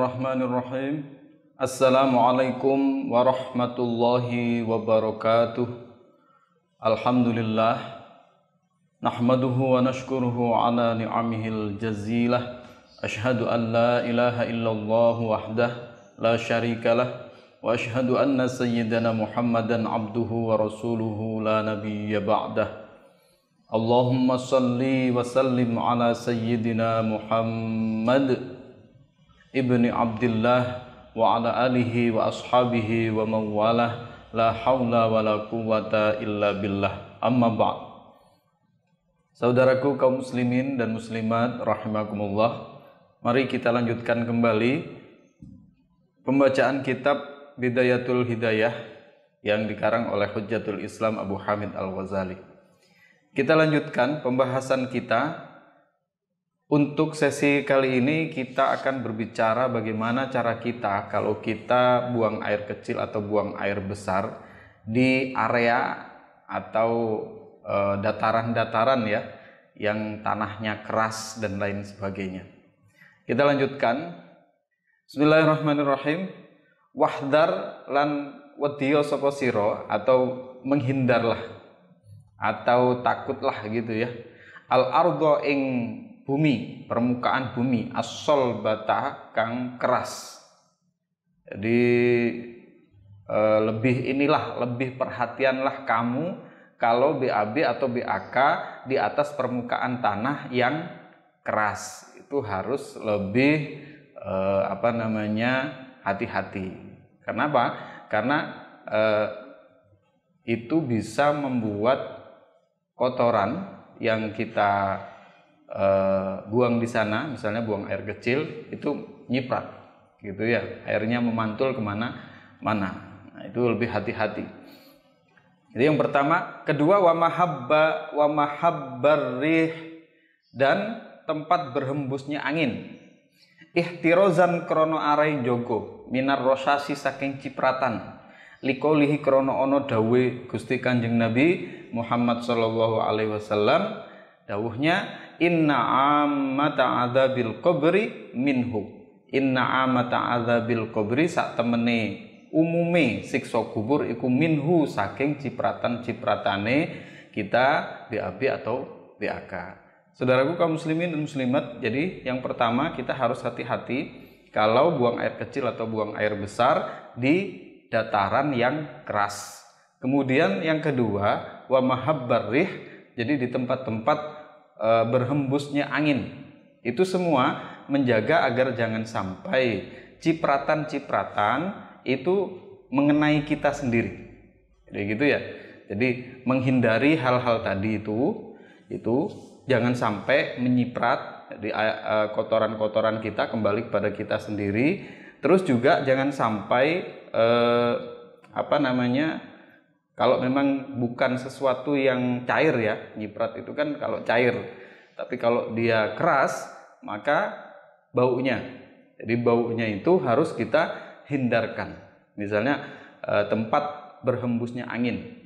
Bismillahirrahmanirrahim. Assalamualaikum warahmatullahi wabarakatuh. Alhamdulillah. Nahmaduhu wa nashkuruhu ala ni'amihil jazilah. Ashhadu an la ilaha illallah wahdah la syarikalah. Wa ashhadu anna sayyidana Muhammadan abduhu wa rasuluhu la nabiyya ba'dah. Allahumma salli wa sallim ala sayyidina Muhammad ibni Abdullah wa ala alihi wa ashabihi wa mawalah la haula wa la quwata illa billah amma ba'd Saudaraku kaum muslimin dan muslimat rahimakumullah mari kita lanjutkan kembali pembacaan kitab Bidayatul Hidayah yang dikarang oleh Hujjatul Islam Abu Hamid Al-Ghazali. Kita lanjutkan pembahasan kita untuk sesi kali ini kita akan berbicara bagaimana cara kita kalau kita buang air kecil atau buang air besar di area atau eh, dataran-dataran e, ya yang tanahnya keras dan lain sebagainya. Kita lanjutkan. Bismillahirrahmanirrahim. Wahdar lan wadiyo soposiro atau menghindarlah atau takutlah gitu ya. Al ardo ing bumi, permukaan bumi, asol bata kang keras. Jadi eh, lebih inilah, lebih perhatianlah kamu kalau BAB atau BAK di atas permukaan tanah yang keras itu harus lebih eh, apa namanya hati-hati. Kenapa? Karena eh, itu bisa membuat kotoran yang kita Eh, buang di sana, misalnya buang air kecil, itu nyiprat, gitu ya. Airnya memantul kemana mana. Nah, itu lebih hati-hati. Jadi yang pertama, kedua wamahabba wamahabbarih dan tempat berhembusnya angin. Ihtirozan krono arai jogo minar rosasi saking cipratan likolihi krono ono dawe gusti kanjeng nabi Muhammad sallallahu alaihi wasallam dawuhnya inna amata adzabil qabri minhu inna amata adzabil qabri sak temene umume siksa kubur iku minhu saking cipratan-cipratane kita BAB atau BAK. Saudaraku kaum muslimin dan muslimat, jadi yang pertama kita harus hati-hati kalau buang air kecil atau buang air besar di dataran yang keras. Kemudian yang kedua, wa mahabbarih, jadi di tempat-tempat Eh, berhembusnya angin. Itu semua menjaga agar jangan sampai cipratan-cipratan itu mengenai kita sendiri. Jadi gitu ya. Jadi menghindari hal-hal tadi itu itu jangan sampai menyiprat di eh, eh, kotoran-kotoran kita kembali kepada kita sendiri. Terus juga jangan sampai eh, apa namanya kalau memang bukan sesuatu yang cair ya, nyiprat itu kan kalau cair. Tapi kalau dia keras, maka baunya. Jadi baunya itu harus kita hindarkan. Misalnya eh, tempat berhembusnya angin.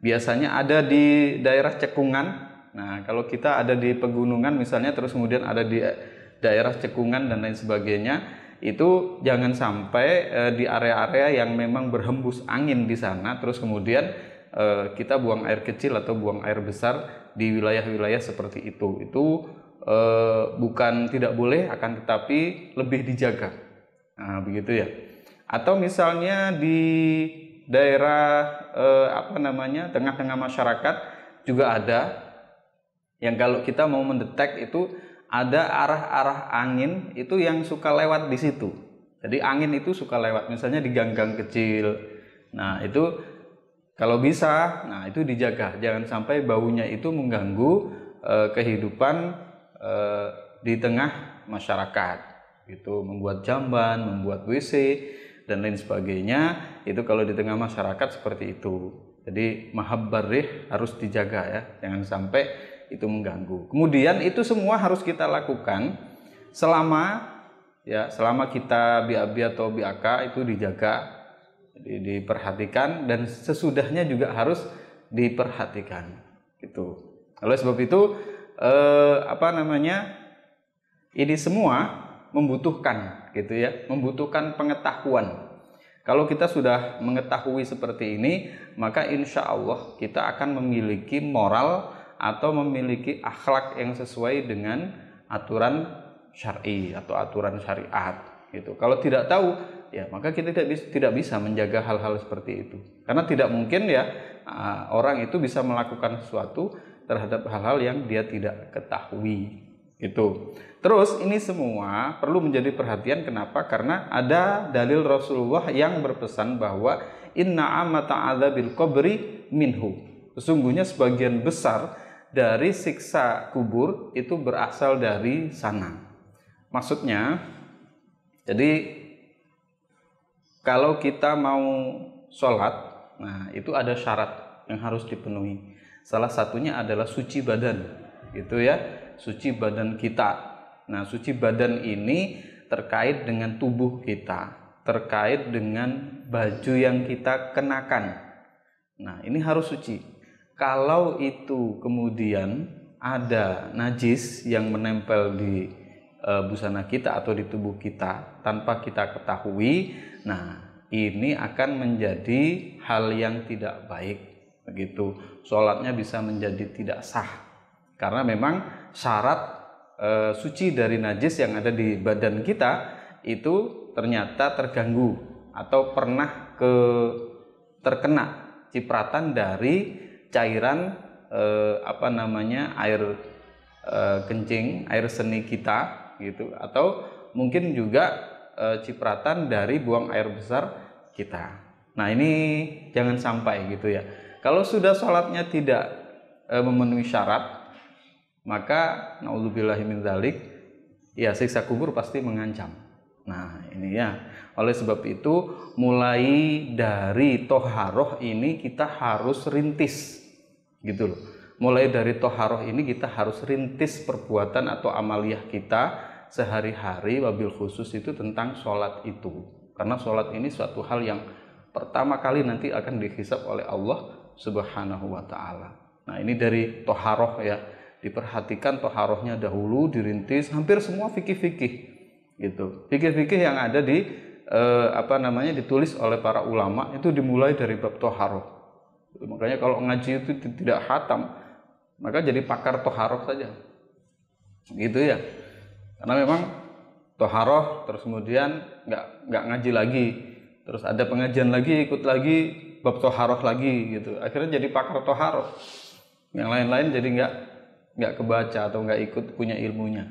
Biasanya ada di daerah cekungan. Nah, kalau kita ada di pegunungan misalnya terus kemudian ada di eh, daerah cekungan dan lain sebagainya, itu jangan sampai eh, di area-area yang memang berhembus angin di sana terus kemudian eh, kita buang air kecil atau buang air besar di wilayah-wilayah seperti itu itu eh, bukan tidak boleh akan tetapi lebih dijaga nah, begitu ya atau misalnya di daerah eh, apa namanya tengah-tengah masyarakat juga ada yang kalau kita mau mendetek itu ada arah-arah angin itu yang suka lewat di situ. Jadi angin itu suka lewat misalnya di ganggang gang kecil. Nah, itu kalau bisa, nah itu dijaga jangan sampai baunya itu mengganggu eh, kehidupan eh, di tengah masyarakat. Itu membuat jamban, membuat WC dan lain sebagainya itu kalau di tengah masyarakat seperti itu. Jadi mahabbarih harus dijaga ya, jangan sampai itu mengganggu. Kemudian itu semua harus kita lakukan selama ya selama kita biabi atau biaka itu dijaga di, diperhatikan dan sesudahnya juga harus diperhatikan Itu Oleh sebab itu eh, apa namanya? Ini semua membutuhkan gitu ya, membutuhkan pengetahuan kalau kita sudah mengetahui seperti ini, maka insya Allah kita akan memiliki moral atau memiliki akhlak yang sesuai dengan aturan syar'i atau aturan syariat gitu. Kalau tidak tahu ya maka kita tidak bisa, tidak bisa menjaga hal-hal seperti itu. Karena tidak mungkin ya ah, orang itu bisa melakukan sesuatu terhadap hal-hal yang dia tidak ketahui itu. Terus ini semua perlu menjadi perhatian kenapa? Karena ada dalil Rasulullah yang berpesan bahwa inna amata adzabil qabri minhu. Sesungguhnya sebagian besar dari siksa kubur itu berasal dari sana. Maksudnya, jadi kalau kita mau sholat, nah itu ada syarat yang harus dipenuhi. Salah satunya adalah suci badan, gitu ya, suci badan kita. Nah, suci badan ini terkait dengan tubuh kita, terkait dengan baju yang kita kenakan. Nah, ini harus suci kalau itu kemudian ada najis yang menempel di e, busana kita atau di tubuh kita tanpa kita ketahui, nah ini akan menjadi hal yang tidak baik. Begitu, sholatnya bisa menjadi tidak sah karena memang syarat e, suci dari najis yang ada di badan kita itu ternyata terganggu atau pernah ke terkena cipratan dari cairan eh, apa namanya air eh, kencing, air seni kita gitu atau mungkin juga eh, cipratan dari buang air besar kita. Nah, ini jangan sampai gitu ya. Kalau sudah sholatnya tidak eh, memenuhi syarat, maka naudzubillahi min ya siksa kubur pasti mengancam. Nah, ini ya. Oleh sebab itu, mulai dari toharoh ini kita harus rintis, gitu loh. Mulai dari toharoh ini kita harus rintis perbuatan atau amaliah kita sehari-hari wabil khusus itu tentang sholat itu. Karena sholat ini suatu hal yang pertama kali nanti akan dihisap oleh Allah Subhanahu wa taala. Nah, ini dari toharoh ya. Diperhatikan toharohnya dahulu dirintis hampir semua fikih-fikih gitu. Fikih-fikih yang ada di eh, apa namanya ditulis oleh para ulama itu dimulai dari bab toharoh. Makanya kalau ngaji itu tidak hatam, maka jadi pakar toharoh saja. Gitu ya. Karena memang toharoh terus kemudian nggak nggak ngaji lagi, terus ada pengajian lagi, ikut lagi bab toharoh lagi gitu. Akhirnya jadi pakar toharoh. Yang lain-lain jadi nggak nggak kebaca atau nggak ikut punya ilmunya.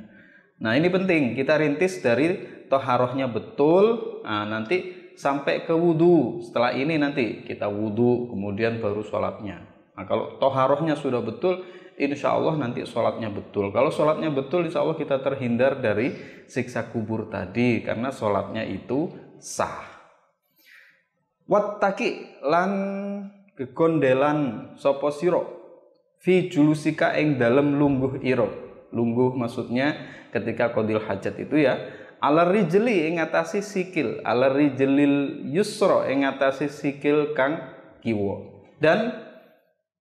Nah ini penting kita rintis dari toharohnya betul nah, nanti sampai ke wudhu setelah ini nanti kita wudhu kemudian baru sholatnya nah, kalau toharohnya sudah betul insya Allah nanti sholatnya betul kalau sholatnya betul insya Allah kita terhindar dari siksa kubur tadi karena sholatnya itu sah wattaki lan kegondelan sopo siro fi julusika ing dalem lungguh iro lungguh maksudnya ketika kodil hajat itu ya ala jeli ingatasi sikil ala jelil yusro ingatasi sikil kang kiwo. dan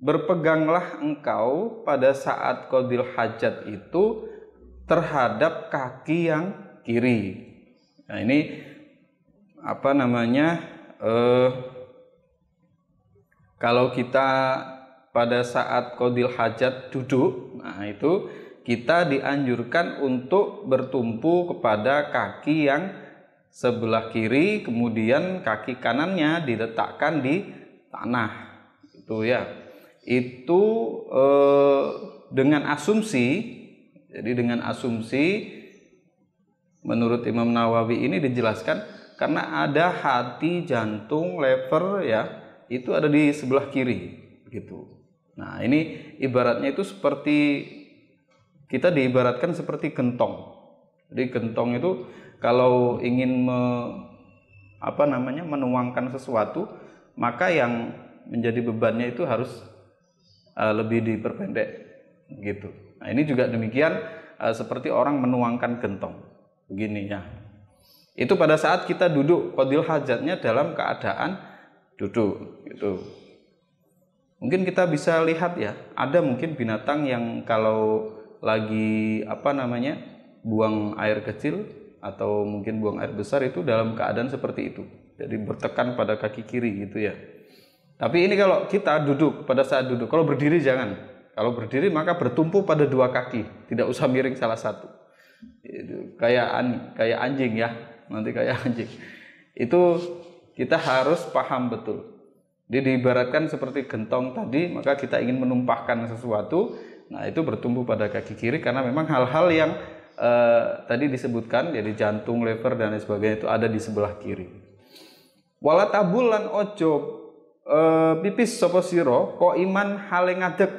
berpeganglah engkau pada saat kodil hajat itu terhadap kaki yang kiri nah ini apa namanya eh, kalau kita pada saat kodil hajat duduk nah itu kita dianjurkan untuk bertumpu kepada kaki yang sebelah kiri, kemudian kaki kanannya diletakkan di tanah. Itu ya. Itu eh, dengan asumsi jadi dengan asumsi menurut Imam Nawawi ini dijelaskan karena ada hati, jantung, lever ya, itu ada di sebelah kiri gitu. Nah, ini ibaratnya itu seperti kita diibaratkan seperti gentong. Jadi gentong itu kalau ingin me, apa namanya menuangkan sesuatu, maka yang menjadi bebannya itu harus uh, lebih diperpendek gitu. Nah, ini juga demikian uh, seperti orang menuangkan gentong. Begini Itu pada saat kita duduk kodil hajatnya dalam keadaan duduk gitu. Mungkin kita bisa lihat ya, ada mungkin binatang yang kalau lagi apa namanya buang air kecil atau mungkin buang air besar itu dalam keadaan seperti itu. Jadi bertekan pada kaki kiri gitu ya. Tapi ini kalau kita duduk pada saat duduk, kalau berdiri jangan. Kalau berdiri maka bertumpu pada dua kaki, tidak usah miring salah satu. Itu kayak an, kayak anjing ya, nanti kayak anjing. Itu kita harus paham betul. Jadi diibaratkan seperti gentong tadi, maka kita ingin menumpahkan sesuatu, Nah, itu bertumbuh pada kaki kiri karena memang hal-hal yang eh, tadi disebutkan, jadi jantung, lever dan lain sebagainya itu ada di sebelah kiri. Wala tabulan ojo eh, pipis sopo siro, ko iman halengadek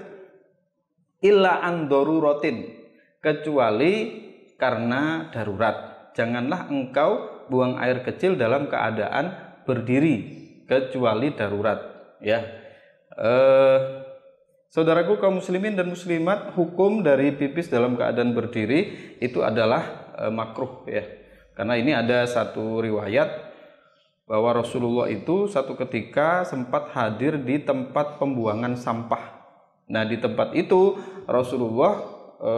illa andoru rotin, kecuali karena darurat. Janganlah engkau buang air kecil dalam keadaan berdiri kecuali darurat, ya. eh, Saudaraku kaum muslimin dan muslimat, hukum dari pipis dalam keadaan berdiri itu adalah e, makruh ya. Karena ini ada satu riwayat bahwa Rasulullah itu satu ketika sempat hadir di tempat pembuangan sampah. Nah, di tempat itu Rasulullah e,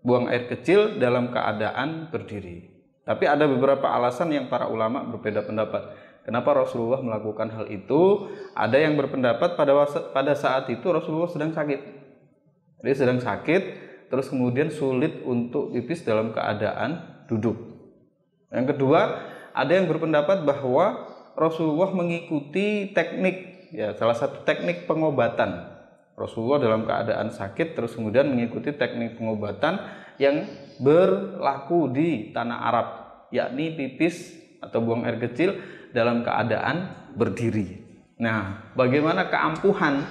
buang air kecil dalam keadaan berdiri. Tapi ada beberapa alasan yang para ulama berbeda pendapat. Kenapa Rasulullah melakukan hal itu? Ada yang berpendapat pada pada saat itu Rasulullah sedang sakit. Dia sedang sakit, terus kemudian sulit untuk pipis dalam keadaan duduk. Yang kedua, ada yang berpendapat bahwa Rasulullah mengikuti teknik ya salah satu teknik pengobatan. Rasulullah dalam keadaan sakit terus kemudian mengikuti teknik pengobatan yang berlaku di tanah Arab, yakni pipis atau buang air kecil dalam keadaan berdiri. Nah, bagaimana keampuhan?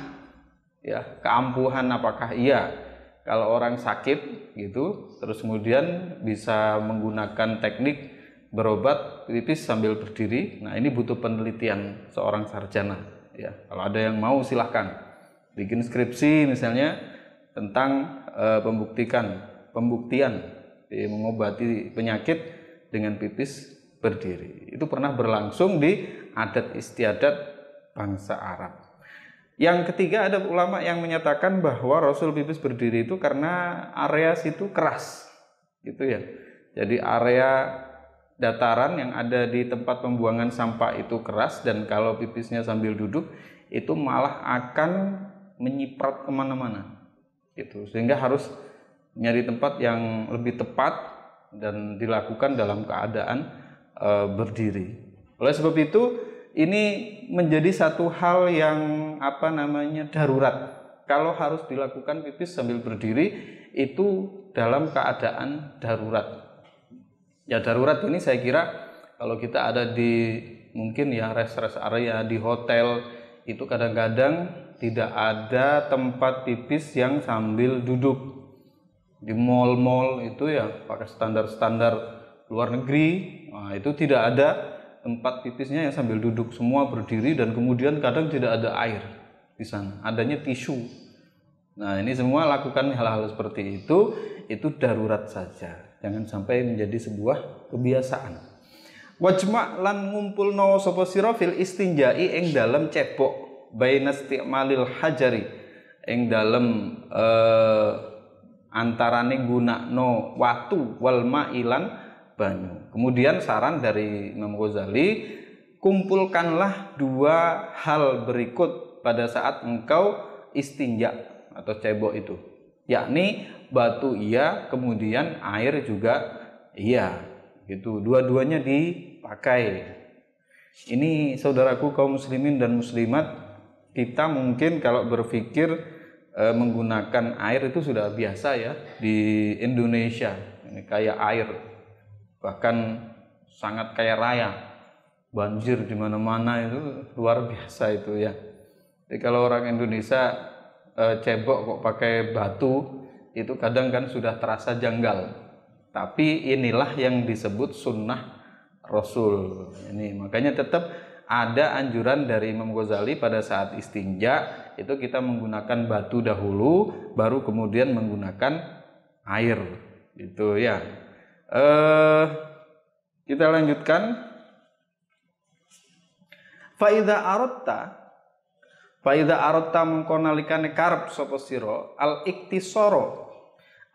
Ya, keampuhan apakah iya? Kalau orang sakit gitu, terus kemudian bisa menggunakan teknik berobat pipis sambil berdiri. Nah, ini butuh penelitian seorang sarjana. Ya, kalau ada yang mau silahkan bikin skripsi misalnya tentang e, pembuktikan pembuktian e, mengobati penyakit dengan pipis berdiri. Itu pernah berlangsung di adat istiadat bangsa Arab. Yang ketiga ada ulama yang menyatakan bahwa Rasul pipis berdiri itu karena area situ keras. Gitu ya. Jadi area dataran yang ada di tempat pembuangan sampah itu keras dan kalau pipisnya sambil duduk itu malah akan menyiprat kemana-mana gitu sehingga harus nyari tempat yang lebih tepat dan dilakukan dalam keadaan uh, berdiri. Oleh sebab itu, ini menjadi satu hal yang apa namanya darurat. Kalau harus dilakukan pipis sambil berdiri itu dalam keadaan darurat. Ya darurat ini saya kira kalau kita ada di mungkin ya rest-rest area di hotel itu kadang-kadang tidak ada tempat pipis yang sambil duduk. Di mall-mall itu ya pakai standar-standar luar negeri Nah, itu tidak ada tempat pipisnya yang sambil duduk semua berdiri dan kemudian kadang tidak ada air di sana. Adanya tisu. Nah, ini semua lakukan hal-hal seperti itu itu darurat saja. Jangan sampai menjadi sebuah kebiasaan. Wajma lan ngumpul no sopo sirofil fil istinjai dalam cepok cebok malil hajari eng dalam eh, antarane no watu wal ilan banyu. Kemudian saran dari Imam Ghazali, kumpulkanlah dua hal berikut pada saat engkau istinja atau cebok itu. Yakni batu iya, kemudian air juga iya. Gitu. Dua-duanya dipakai. Ini saudaraku kaum muslimin dan muslimat, kita mungkin kalau berpikir e, menggunakan air itu sudah biasa ya di Indonesia. Ini kayak air bahkan sangat kaya raya banjir di mana-mana itu luar biasa itu ya jadi kalau orang Indonesia e, cebok kok pakai batu itu kadang kan sudah terasa janggal tapi inilah yang disebut sunnah Rasul ini makanya tetap ada anjuran dari Imam Ghazali pada saat istinja itu kita menggunakan batu dahulu baru kemudian menggunakan air itu ya Uh, kita lanjutkan. Faida arotta Faida arotta mengkonalikane karb soposiro al iktisoro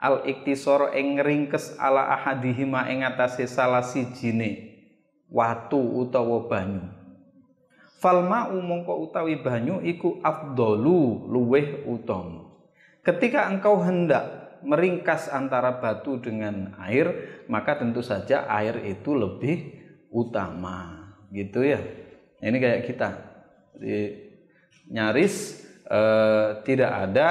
al iktisoro eng ringkes ala ahadihima eng atase salah jine watu utawa banyu falma umongko utawi banyu iku afdolu luweh utom. ketika engkau hendak meringkas antara batu dengan air, maka tentu saja air itu lebih utama, gitu ya. Ini kayak kita, Jadi, nyaris eh, tidak ada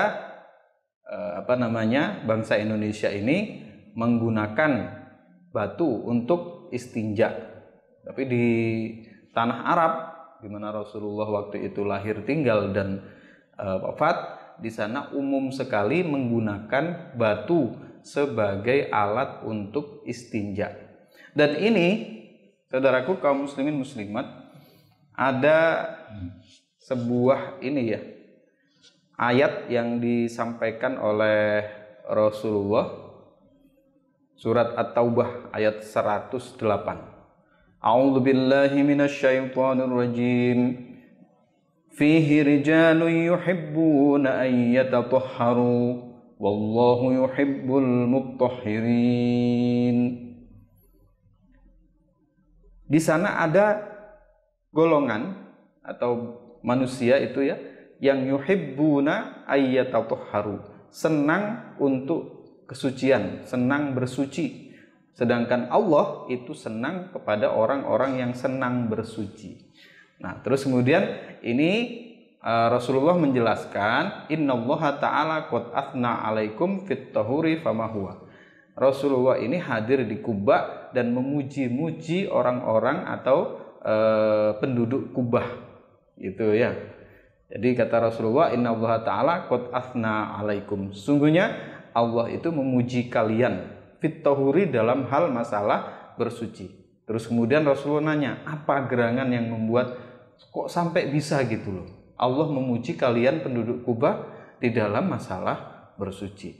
eh, apa namanya bangsa Indonesia ini menggunakan batu untuk istinja, tapi di tanah Arab di mana Rasulullah waktu itu lahir, tinggal dan eh, wafat di sana umum sekali menggunakan batu sebagai alat untuk istinja. Dan ini, saudaraku kaum muslimin muslimat, ada sebuah ini ya, ayat yang disampaikan oleh Rasulullah surat At-Taubah ayat 108. A'udzubillahi minasyaitonirrajim. rajim. فيه رجال يحبون أن يتطهروا والله يحب المطهرين Di sana ada golongan atau manusia itu ya yang yuhibbuna ayyatatuharu senang untuk kesucian, senang bersuci. Sedangkan Allah itu senang kepada orang-orang yang senang bersuci. Nah, terus kemudian ini uh, Rasulullah menjelaskan innallaha ta'ala qad athna 'alaikum fit tahuri famahuwa. Rasulullah ini hadir di Kuba dan memuji-muji orang-orang atau uh, penduduk Kubah. Itu ya. Jadi kata Rasulullah innallaha ta'ala qad athna 'alaikum. Sungguhnya Allah itu memuji kalian fit tahuri dalam hal masalah bersuci. Terus kemudian Rasulullah nanya, apa gerangan yang membuat kok sampai bisa gitu loh. Allah memuji kalian penduduk Kuba di dalam masalah bersuci.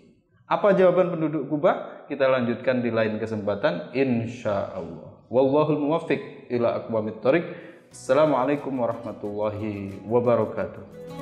Apa jawaban penduduk Kuba? Kita lanjutkan di lain kesempatan insya Allah. Wallahul muwafiq ila akwamit thoriq. Assalamualaikum warahmatullahi wabarakatuh.